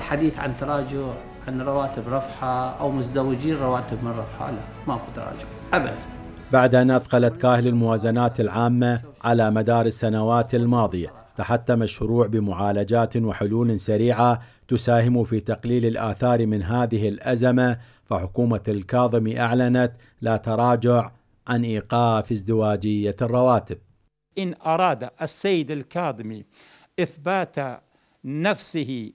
حديث عن تراجع عن رواتب رفحة أو مزدوجين رواتب من رفحة لا ماكو تراجع أبدا بعد أن أثقلت كاهل الموازنات العامة على مدار السنوات الماضية تحت مشروع بمعالجات وحلول سريعة تساهم في تقليل الآثار من هذه الأزمة فحكومة الكاظم أعلنت لا تراجع عن إيقاف ازدواجية الرواتب إن أراد السيد الكاظمي إثبات نفسه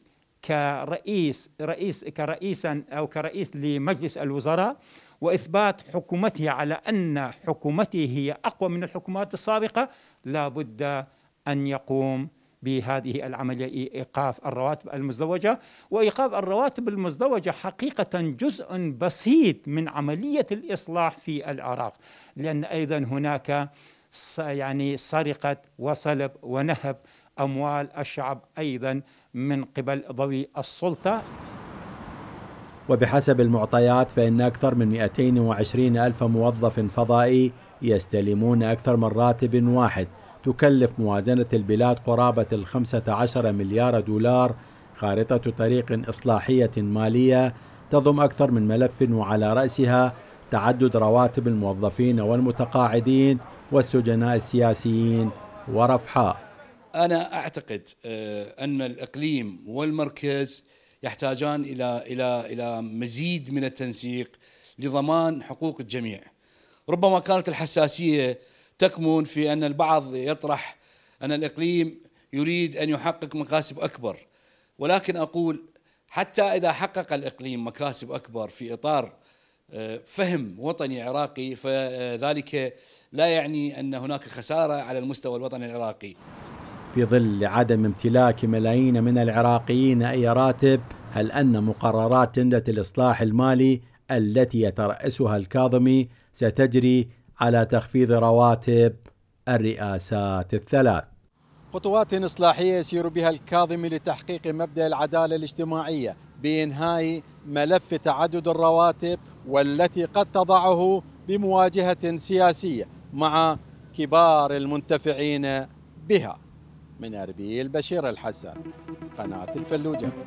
كرئيس رئيس كرئيسا او كرئيس لمجلس الوزراء واثبات حكومته على ان حكومته هي اقوى من الحكومات السابقه لابد ان يقوم بهذه العملية إيقاف الرواتب المزدوجة وإيقاف الرواتب المزدوجة حقيقة جزء بسيط من عملية الإصلاح في العراق لأن أيضا هناك يعني سرقة وصلب ونهب أموال الشعب أيضا من قبل ضوي السلطة وبحسب المعطيات فإن أكثر من 220 ألف موظف فضائي يستلمون أكثر من راتب واحد تكلف موازنة البلاد قرابة ال 15 مليار دولار خارطة طريق إصلاحية مالية تضم أكثر من ملف وعلى رأسها تعدد رواتب الموظفين والمتقاعدين والسجناء السياسيين ورفحاء انا اعتقد آه، ان الاقليم والمركز يحتاجان الى الى الى مزيد من التنسيق لضمان حقوق الجميع. ربما كانت الحساسيه تكمن في ان البعض يطرح ان الاقليم يريد ان يحقق مكاسب اكبر ولكن اقول حتى اذا حقق الاقليم مكاسب اكبر في اطار آه، فهم وطني عراقي فذلك لا يعني ان هناك خساره على المستوى الوطني العراقي. في ظل عدم امتلاك ملايين من العراقيين أي راتب هل أن مقررات جنده الإصلاح المالي التي يترأسها الكاظمي ستجري على تخفيض رواتب الرئاسات الثلاث خطوات إصلاحية يسير بها الكاظمي لتحقيق مبدأ العدالة الاجتماعية بإنهاء ملف تعدد الرواتب والتي قد تضعه بمواجهة سياسية مع كبار المنتفعين بها من أربيل بشير الحسن قناة الفلوجة